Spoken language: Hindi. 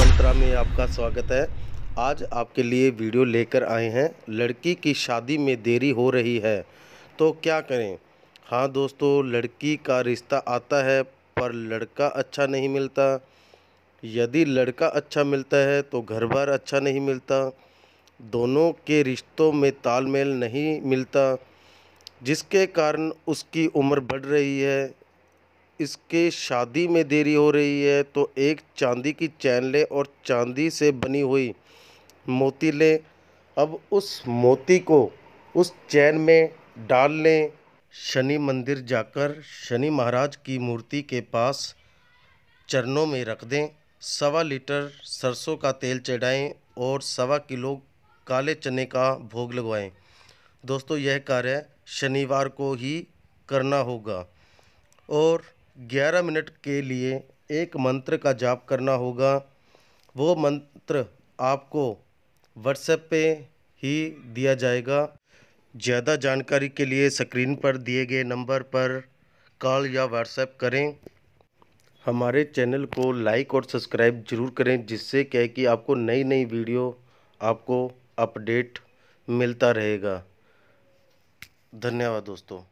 मंत्रा में आपका स्वागत है आज आपके लिए वीडियो लेकर आए हैं लड़की की शादी में देरी हो रही है तो क्या करें हाँ दोस्तों लड़की का रिश्ता आता है पर लड़का अच्छा नहीं मिलता यदि लड़का अच्छा मिलता है तो घर बार अच्छा नहीं मिलता दोनों के रिश्तों में तालमेल नहीं मिलता जिसके कारण उसकी उम्र बढ़ रही है इसके शादी में देरी हो रही है तो एक चांदी की चैन लें और चांदी से बनी हुई मोती लें अब उस मोती को उस चैन में डाल लें शनि मंदिर जाकर शनि महाराज की मूर्ति के पास चरणों में रख दें सवा लीटर सरसों का तेल चढ़ाएं और सवा किलो काले चने का भोग लगवाएं दोस्तों यह कार्य शनिवार को ही करना होगा और ग्यारह मिनट के लिए एक मंत्र का जाप करना होगा वो मंत्र आपको व्हाट्सएप पे ही दिया जाएगा ज़्यादा जानकारी के लिए स्क्रीन पर दिए गए नंबर पर कॉल या व्हाट्सएप करें हमारे चैनल को लाइक और सब्सक्राइब ज़रूर करें जिससे क्या कि आपको नई नई वीडियो आपको अपडेट मिलता रहेगा धन्यवाद दोस्तों